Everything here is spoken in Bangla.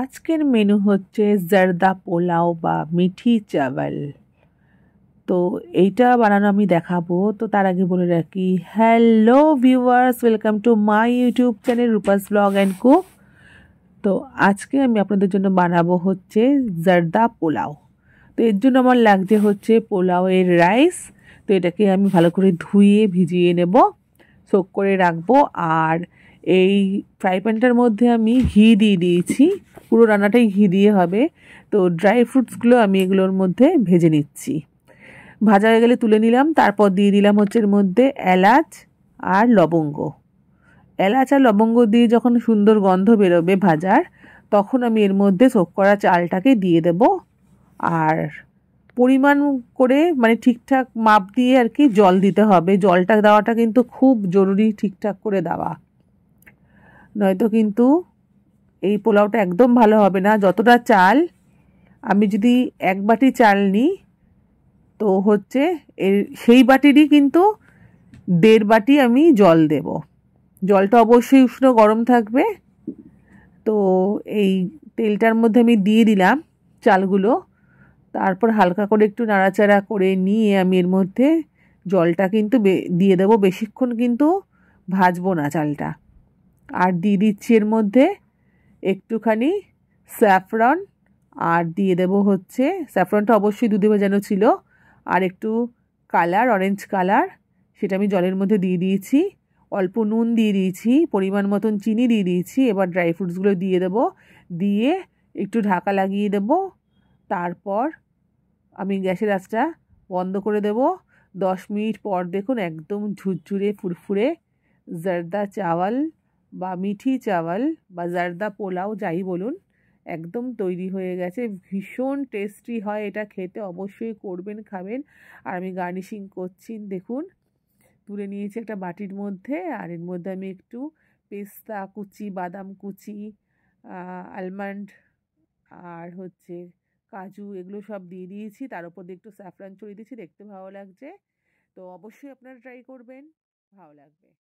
আজকের মেনু হচ্ছে জর্দা পোলাও বা মিঠি চাবল তো এইটা বানানো আমি দেখাবো তো তার আগে বলে রাখি hello viewers welcome to my YouTube channel Rupa's vlog and cook তো আজকে আমি আপনাদের জন্য বানাবো হচ্ছে জর্দা পোলাও তো এর জন্য আমার লাগছে হচ্ছে পোলাওয়ের রাইস তো এটাকে আমি ভালো করে ধুয়ে ভিজিয়ে নেব শোক করে রাখবো আর এই ফ্রাই প্যানটার মধ্যে আমি ঘি দিয়ে দিয়েছি পুরো রান্নাটাই ঘি দিয়ে হবে তো ড্রাই ফ্রুটসগুলো আমি এগুলোর মধ্যে ভেজে নিচ্ছি ভাজা হয়ে গেলে তুলে নিলাম তারপর দিয়ে দিলাম হচ্ছে এর মধ্যে এলাচ আর লবঙ্গ এলাচ আর লবঙ্গ দিয়ে যখন সুন্দর গন্ধ বেরোবে ভাজার তখন আমি এর মধ্যে সোক করা চালটাকে দিয়ে দেব আর পরিমাণ করে মানে ঠিকঠাক মাপ দিয়ে আর কি জল দিতে হবে জলটা দেওয়াটা কিন্তু খুব জরুরি ঠিকঠাক করে দেওয়া নয়তো কিন্তু এই পোলাওটা একদম ভালো হবে না যতটা চাল আমি যদি এক বাটি চাল নিই তো হচ্ছে এর সেই বাটিরই কিন্তু দেড় বাটি আমি জল দেব জলটা অবশ্যই উষ্ণ গরম থাকবে তো এই তেলটার মধ্যে আমি দিয়ে দিলাম চালগুলো তারপর হালকা করে একটু নাড়াচাড়া করে নিয়ে আমি এর মধ্যে জলটা কিন্তু দিয়ে দেবো বেশিক্ষণ কিন্তু ভাজবো না চালটা আর দিয়ে দিচ্ছি এর মধ্যে একটুখানি স্যাফরন আর দিয়ে দেব হচ্ছে স্যাফরনটা অবশ্যই দুধে যেন ছিল আর একটু কালার অরেঞ্জ কালার সেটা আমি জলের মধ্যে দিয়ে দিয়েছি অল্প নুন দিয়ে দিয়েছি পরিমাণ মতন চিনি দিয়ে দিয়েছি এবার ড্রাই ফ্রুটসগুলো দিয়ে দেব দিয়ে একটু ঢাকা লাগিয়ে দেব তারপর আমি গ্যাসের আঁচটা বন্ধ করে দেব দশ মিনিট পর দেখুন একদম ঝুরঝুরে ফুরফুরে জর্দা চাওয়াল বা মিঠি চাওয়াল বা জারদা পোলাও যাই বলুন একদম তৈরি হয়ে গেছে ভীষণ টেস্টি হয় এটা খেতে অবশ্যই করবেন খাবেন আর আমি গার্নিশিং করছি দেখুন তুলে নিয়েছি একটা বাটির মধ্যে আর এর মধ্যে আমি একটু পেস্তা কুচি বাদাম কুচি আলমন্ড আর হচ্ছে কাজু এগুলো সব দিয়ে দিয়েছি তার উপর দিয়ে একটু স্যাফরান ছড়িয়ে দিয়েছি দেখতে ভালো লাগছে তো অবশ্যই আপনারা ট্রাই করবেন ভালো লাগবে